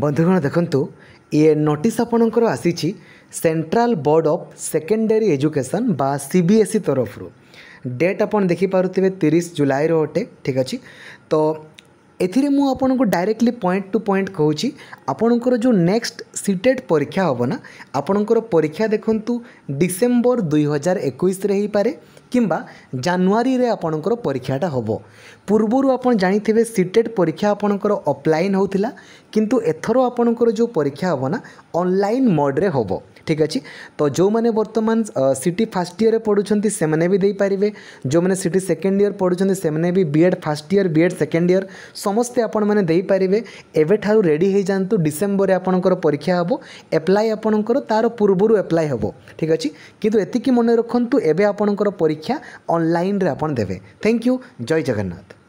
ବନ୍ଧୁଗଣ ଦେଖନ୍ତୁ ଏ ନୋଟିସ୍ ଆପଣଙ୍କର ଆସିଛି central board of secondary education ବା ସି ବି ଏସ୍ ଇ ତରଫରୁ ଡେଟ୍ ଆପଣ ଦେଖିପାରୁଥିବେ ତିରିଶ ଜୁଲାଇର ଅଟେ ଠିକ୍ ଅଛି ତ ଏଥିରେ ମୁଁ ଆପଣଙ୍କୁ ଡାଇରେକ୍ଟଲି ପଏଣ୍ଟ ଟୁ ପଏଣ୍ଟ କହୁଛି ଆପଣଙ୍କର ଯେଉଁ ନେକ୍ସଟ সিটেট পরীক্ষা হব না আপনার পরীক্ষা দেখুন ডিসেম্বর দুই হাজার একুশে হয়েপরে কিংবা জানুয়ারি আপনার পরীক্ষাটা হব পূর্বর আপনার জাঁথিবে সিটেট পরীক্ষা আপনার অফলাইন হোলা কিন্তু এথর আপনার যে পরীক্ষা হব না অনলাইন মোড্রে হব ঠিক আছে তো ଯେଉଁମାନେ ବର୍ତ୍ତମାନ ସିଟି ଫାର୍ଷ୍ଟ ଇୟର୍ରେ ପଢ଼ୁଛନ୍ତି ସେମାନେ ବି ଦେଇପାରିବେ ଯେଉଁମାନେ ସିଟି ସେକେଣ୍ଡ ଇୟର୍ ପଢ଼ୁଛନ୍ତି ସେମାନେ ବି BEd first year BEd second year ସମସ୍ତେ ଆପଣମାନେ ଦେଇପାରିବେ ଏବେଠାରୁ ରେଡ଼ି ହୋଇଯାଆନ୍ତୁ ଡିସେମ୍ବରରେ ଆପଣଙ୍କର ପରୀକ୍ଷା ହେବ ଆପ୍ଲାଏ ଆପଣଙ୍କର ତା'ର ପୂର୍ବରୁ ଆପ୍ଲାଏ ହେବ ଠିକ୍ ଅଛି କିନ୍ତୁ ଏତିକି ମନେ ରଖନ୍ତୁ ଏବେ ଆପଣଙ୍କର ପରୀକ୍ଷା ଅନଲାଇନ୍ରେ ଆପଣ ଦେବେ ଥ୍ୟାଙ୍କ ୟୁ ଜୟ ଜଗନ୍ନାଥ